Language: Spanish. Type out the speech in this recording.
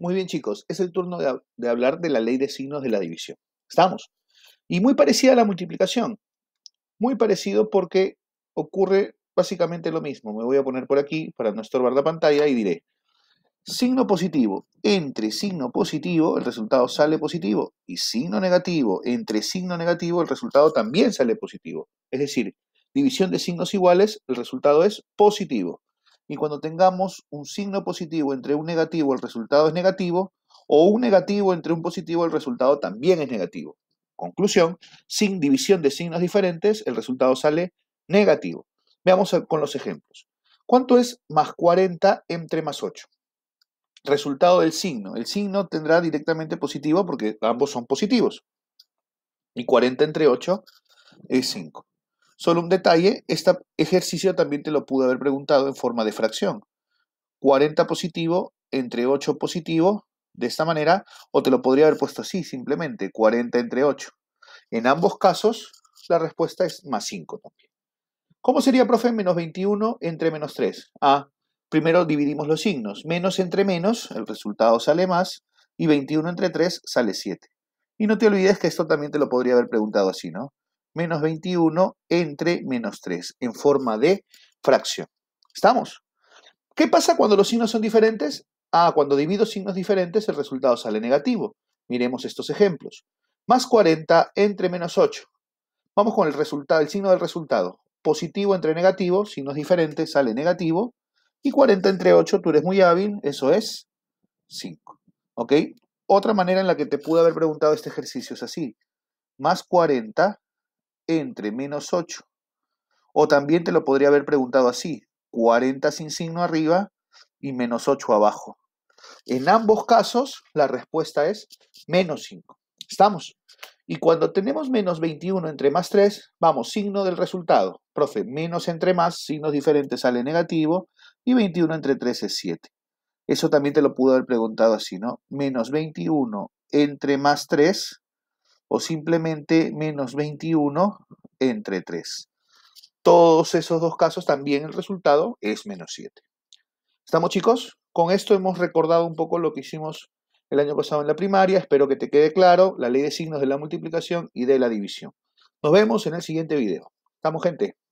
Muy bien, chicos, es el turno de, hablar de la ley de signos de la división. ¿Estamos? Y muy parecida a la multiplicación. Muy parecido porque ocurre básicamente lo mismo. Me voy a poner por aquí para no estorbar la pantalla y diré signo positivo entre signo positivo, el resultado sale positivo. Y signo negativo entre signo negativo, el resultado también sale positivo. Es decir, división de signos iguales, el resultado es positivo y cuando tengamos un signo positivo entre un negativo el resultado es negativo, o un negativo entre un positivo el resultado también es negativo. Conclusión, sin división de signos diferentes, el resultado sale negativo. Veamos con los ejemplos. ¿Cuánto es más 40 entre más 8? Resultado del signo. El signo tendrá directamente positivo porque ambos son positivos. Y 40 entre 8 es 5. Solo un detalle, este ejercicio también te lo pude haber preguntado en forma de fracción. 40 positivo entre 8 positivo, de esta manera, o te lo podría haber puesto así, simplemente 40 entre 8. En ambos casos, la respuesta es más 5 también. ¿Cómo sería, profe, menos 21 entre menos 3? Ah, primero dividimos los signos. Menos entre menos, el resultado sale más, y 21 entre 3 sale 7. Y no te olvides que esto también te lo podría haber preguntado así, ¿no? menos 21 entre menos 3 en forma de fracción. ¿Estamos? ¿Qué pasa cuando los signos son diferentes? Ah, cuando divido signos diferentes el resultado sale negativo. Miremos estos ejemplos. Más 40 entre menos 8. Vamos con el resultado, el signo del resultado. Positivo entre negativo, signos diferentes, sale negativo. Y 40 entre 8, tú eres muy hábil, eso es 5. ¿Ok? Otra manera en la que te pude haber preguntado este ejercicio es así. Más 40 entre menos 8. O también te lo podría haber preguntado así, 40 sin signo arriba y menos 8 abajo. En ambos casos, la respuesta es menos 5. ¿Estamos? Y cuando tenemos menos 21 entre más 3, vamos, signo del resultado. Profe, menos entre más, signos diferentes sale negativo, y 21 entre 3 es 7. Eso también te lo pudo haber preguntado así, ¿no? Menos 21 entre más 3 o simplemente menos 21 entre 3. Todos esos dos casos también el resultado es menos 7. ¿Estamos chicos? Con esto hemos recordado un poco lo que hicimos el año pasado en la primaria. Espero que te quede claro la ley de signos de la multiplicación y de la división. Nos vemos en el siguiente video. Estamos gente.